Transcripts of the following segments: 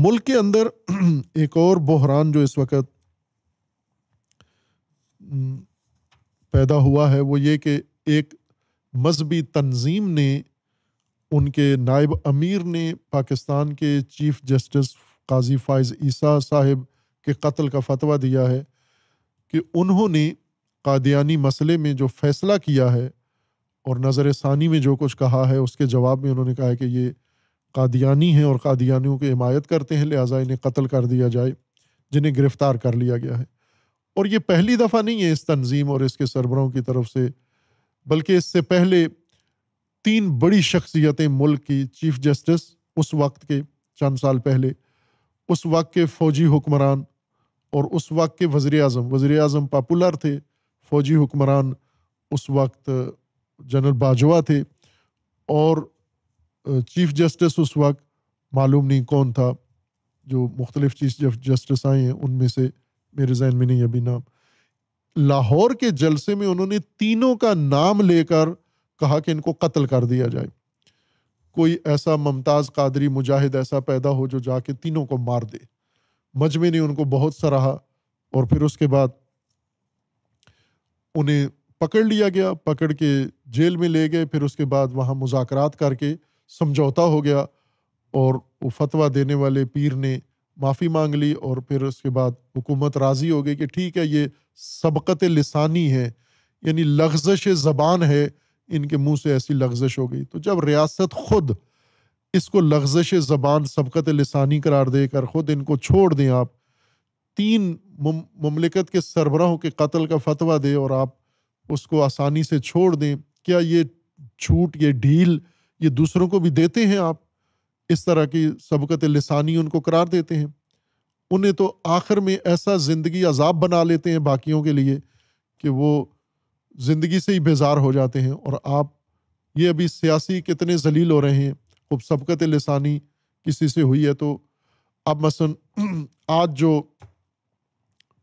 ملک کے اندر ایک اور بحران جو اس وقت پیدا ہوا ہے وہ یہ کہ ایک مذہبی تنظیم نے ان کے نائب امیر نے پاکستان کے چیف جسٹس قاضی فائز عیسیٰ صاحب کے قتل کا فتویٰ دیا ہے کہ انہوں نے قادیانی مسئلے میں جو فیصلہ کیا ہے اور نظر ثانی میں جو کچھ کہا ہے اس کے جواب میں انہوں نے کہا ہے کہ یہ قادیانی ہیں اور قادیانیوں کی حمایت کرتے ہیں لہٰذا انہیں قتل کر دیا جائے جنہیں گرفتار کر لیا گیا ہے اور یہ پہلی دفعہ نہیں ہے اس تنظیم اور اس کے سربراہوں کی طرف سے بلکہ اس سے پہلے تین بڑی شخصیتیں ملک کی چیف جسٹس اس وقت کے چند سال پہلے اس وقت کے فوجی حکمران اور اس وقت کے وزیر اعظم وزیر اعظم پاپولر تھے فوجی حکمران اس وقت جنرل باجوہ تھے اور چیف جسٹس اس وقت معلوم نہیں کون تھا جو مختلف چیف جف جسٹس آئے ہیں ان میں سے میرے ذہن میں نہیں ابھی نام لاہور کے جلسے میں انہوں نے تینوں کا نام لے کر کہا کہ ان کو قتل کر دیا جائے کوئی ایسا ممتاز قادری مجاہد ایسا پیدا ہو جو جا کے تینوں کو مار دے مجمع نے ان کو بہت سا رہا اور پھر اس کے بعد انہیں پکڑ لیا گیا پکڑ کے جیل میں لے گئے پھر اس کے بعد وہاں مذاکرات کر کے سمجھوتا ہو گیا اور وہ فتویٰ دینے والے پیر نے معافی مانگ لی اور پھر اس کے بعد حکومت راضی ہو گئی کہ ٹھیک ہے یہ سبقت لسانی ہے یعنی لغزش زبان ہے ان کے منہ سے ایسی لغزش ہو گئی تو جب ریاست خود اس کو لغزش زبان سبقت لسانی قرار دے کر خود ان کو چھوڑ دیں آپ تین مملکت کے سربراہوں کے قتل کا فتویٰ دے اور آپ اس کو آسانی سے چھوڑ دیں کیا یہ چھوٹ یہ ڈھیل یہ دوسروں کو بھی دیتے ہیں آپ اس طرح کی سبقت لسانی ان کو قرار دیتے ہیں انہیں تو آخر میں ایسا زندگی عذاب بنا لیتے ہیں باقیوں کے لیے کہ وہ زندگی سے ہی بیزار ہو جاتے ہیں اور آپ یہ ابھی سیاسی کتنے ذلیل ہو رہے ہیں خوب سبقت لسانی کسی سے ہوئی ہے تو اب مثلاً آج جو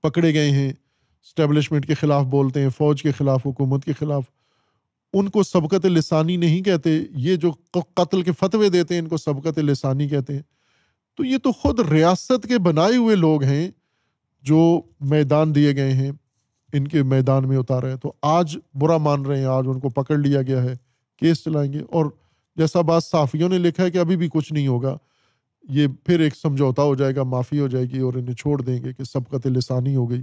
پکڑے گئے ہیں اسٹیبلشمنٹ کے خلاف بولتے ہیں فوج کے خلاف حکومت کے خلاف ان کو سبقت لسانی نہیں کہتے یہ جو قتل کے فتوے دیتے ہیں ان کو سبقت لسانی کہتے ہیں تو یہ تو خود ریاست کے بنائے ہوئے لوگ ہیں جو میدان دیے گئے ہیں ان کے میدان میں اتارے ہیں تو آج برا مان رہے ہیں آج ان کو پکڑ لیا گیا ہے کیس چلائیں گے اور جیسا بات صحافیوں نے لکھا ہے کہ ابھی بھی کچھ نہیں ہوگا یہ پھر ایک سمجھوتا ہو جائے گا معافی ہو جائے گی اور انہیں چھوڑ دیں گے کہ سبقت لسانی ہو گئی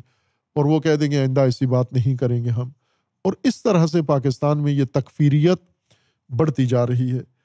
اور وہ کہہ دیں گے آئندہ ایسی بات نہیں کریں گے ہم اور اس طرح سے پاکستان میں یہ تکفیریت بڑھتی جا رہی ہے